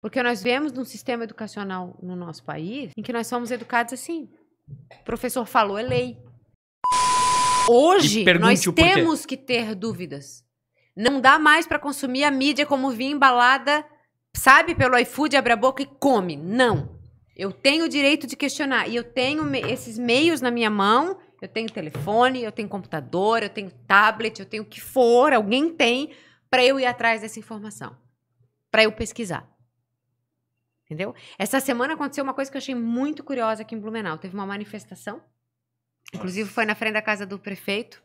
Porque nós vemos num sistema educacional no nosso país em que nós somos educados assim. O professor falou, é lei. Hoje, nós temos que ter dúvidas. Não dá mais para consumir a mídia como vinha embalada, sabe, pelo iFood, abre a boca e come. Não. Eu tenho o direito de questionar. E eu tenho me esses meios na minha mão. Eu tenho telefone, eu tenho computador, eu tenho tablet, eu tenho o que for, alguém tem, para eu ir atrás dessa informação. Para eu pesquisar. Entendeu? Essa semana aconteceu uma coisa que eu achei muito curiosa aqui em Blumenau. Teve uma manifestação, inclusive foi na frente da casa do prefeito.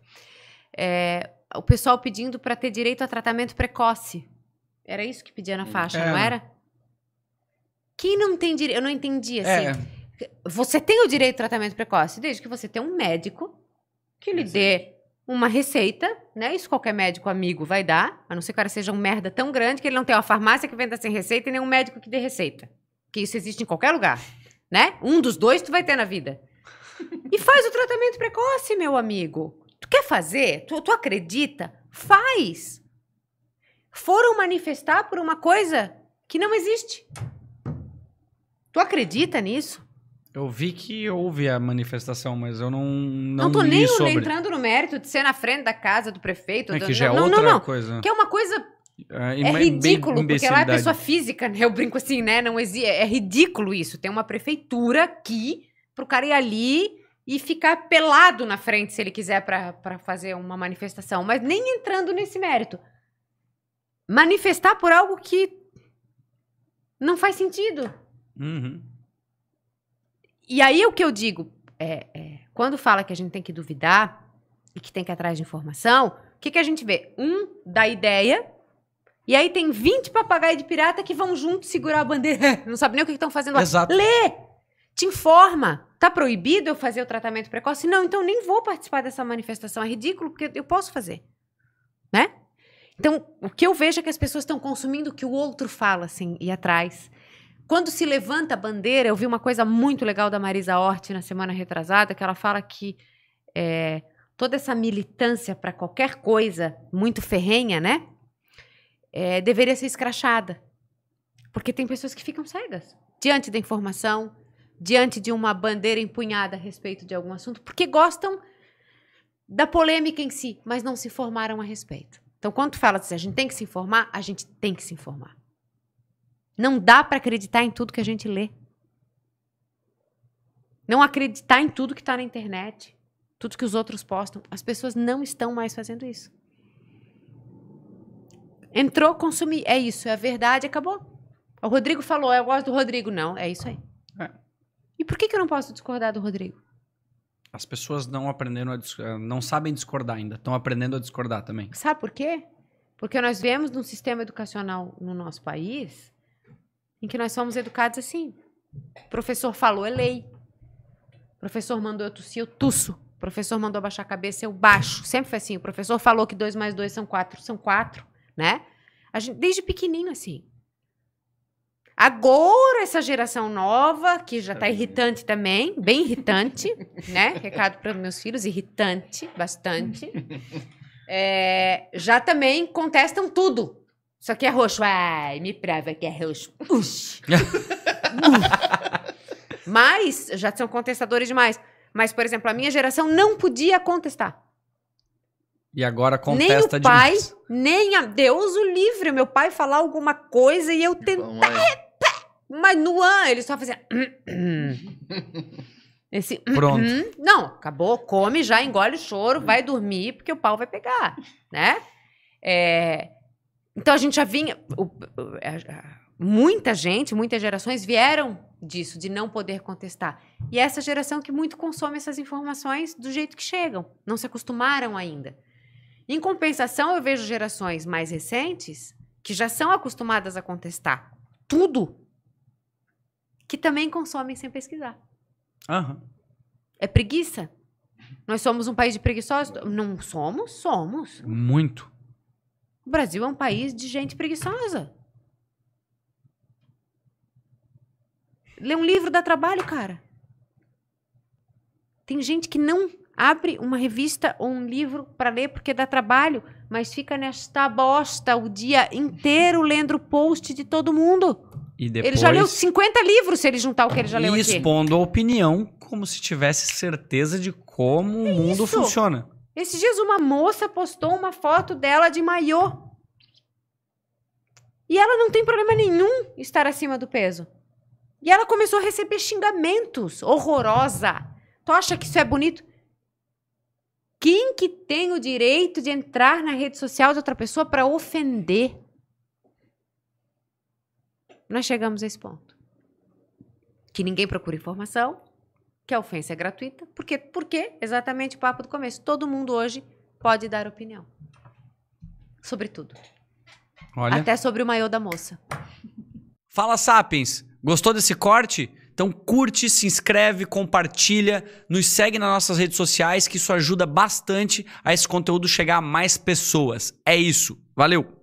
É, o pessoal pedindo para ter direito a tratamento precoce. Era isso que pedia na hum. faixa, é. não era? Quem não tem direito? Eu não entendi é. assim. É. Você tem o direito de tratamento precoce desde que você tenha um médico que lhe dê uma receita, né? Isso qualquer médico amigo vai dar, a não ser que o cara seja um merda tão grande que ele não tem uma farmácia que venda sem receita e nem um médico que dê receita. Que isso existe em qualquer lugar, né? Um dos dois tu vai ter na vida. E faz o tratamento precoce, meu amigo. Tu quer fazer? Tu, tu acredita? Faz! Foram manifestar por uma coisa que não existe. Tu acredita nisso? Eu vi que houve a manifestação, mas eu não não, não tô nem, sobre. entrando no mérito de ser na frente da casa do prefeito. É que do... já é não, é outra não, não. coisa. Que é uma coisa é, é ridículo, porque lá é pessoa física, né? Eu brinco assim, né? Não existe. É, é ridículo isso. Tem uma prefeitura aqui pro cara ir ali e ficar pelado na frente se ele quiser para fazer uma manifestação. Mas nem entrando nesse mérito. Manifestar por algo que não faz sentido. Uhum. E aí o que eu digo, é, é, quando fala que a gente tem que duvidar e que tem que ir atrás de informação, o que, que a gente vê? Um da ideia, e aí tem 20 papagaios de pirata que vão junto segurar a bandeira. Não sabe nem o que estão fazendo lá. Exato. Lê! Te informa. Tá proibido eu fazer o tratamento precoce? Não, então nem vou participar dessa manifestação. É ridículo, porque eu posso fazer. Né? Então, o que eu vejo é que as pessoas estão consumindo o que o outro fala, assim, e atrás. Quando se levanta a bandeira, eu vi uma coisa muito legal da Marisa Hort na semana retrasada, que ela fala que é, toda essa militância para qualquer coisa muito ferrenha, né? É, deveria ser escrachada. Porque tem pessoas que ficam cegas diante da informação, diante de uma bandeira empunhada a respeito de algum assunto, porque gostam da polêmica em si, mas não se informaram a respeito. Então, quando tu fala assim, a gente tem que se informar, a gente tem que se informar. Não dá para acreditar em tudo que a gente lê. Não acreditar em tudo que está na internet, tudo que os outros postam. As pessoas não estão mais fazendo isso. Entrou, consumir. É isso, é a verdade, acabou. O Rodrigo falou, eu gosto do Rodrigo. Não, é isso aí. É. E por que, que eu não posso discordar do Rodrigo? As pessoas não aprenderam a eh, não sabem discordar ainda, estão aprendendo a discordar também. Sabe por quê? Porque nós vemos num sistema educacional no nosso país em que nós somos educados assim. O professor falou, é lei. O professor mandou eu tossir, eu tusso. O professor mandou abaixar a cabeça, eu baixo. Sempre foi assim. O professor falou que dois mais dois são quatro, são quatro, né? Gente, desde pequenininho, assim. Agora, essa geração nova, que já está irritante também, bem irritante, né? Recado para meus filhos, irritante, bastante. É, já também contestam tudo. Isso aqui é roxo. Ai, me prova que é roxo. Uxi. Mas, já são contestadores demais. Mas, por exemplo, a minha geração não podia contestar. E agora contesta de Nem o pai, demais. nem a Deus o livre. Meu pai falar alguma coisa e eu tentar... É. Mas no an, ele só fazia... Esse... Pronto. Não, acabou. Come já, engole o choro, vai dormir, porque o pau vai pegar, né? É... Então a gente já vinha. O, muita gente, muitas gerações vieram disso, de não poder contestar. E é essa geração que muito consome essas informações do jeito que chegam, não se acostumaram ainda. Em compensação, eu vejo gerações mais recentes que já são acostumadas a contestar tudo, que também consomem sem pesquisar. Uhum. É preguiça. Nós somos um país de preguiçosos? Não somos? Somos. Muito. O Brasil é um país de gente preguiçosa. Ler um livro dá trabalho, cara. Tem gente que não abre uma revista ou um livro para ler porque dá trabalho, mas fica nesta bosta o dia inteiro lendo o post de todo mundo. E depois... Ele já leu 50 livros se ele juntar o que ele já leu. E expondo a opinião como se tivesse certeza de como é o mundo isso. funciona. Esses dias uma moça postou uma foto dela de maiô. E ela não tem problema nenhum estar acima do peso. E ela começou a receber xingamentos. Horrorosa. Tu acha que isso é bonito? Quem que tem o direito de entrar na rede social de outra pessoa para ofender? Nós chegamos a esse ponto. Que ninguém procura informação, que a ofensa é gratuita. Por quê? Porque, exatamente o papo do começo, todo mundo hoje pode dar opinião. Sobre tudo. Olha. Até sobre o maiô da moça. Fala, Sapiens! Gostou desse corte? Então curte, se inscreve, compartilha, nos segue nas nossas redes sociais, que isso ajuda bastante a esse conteúdo chegar a mais pessoas. É isso. Valeu!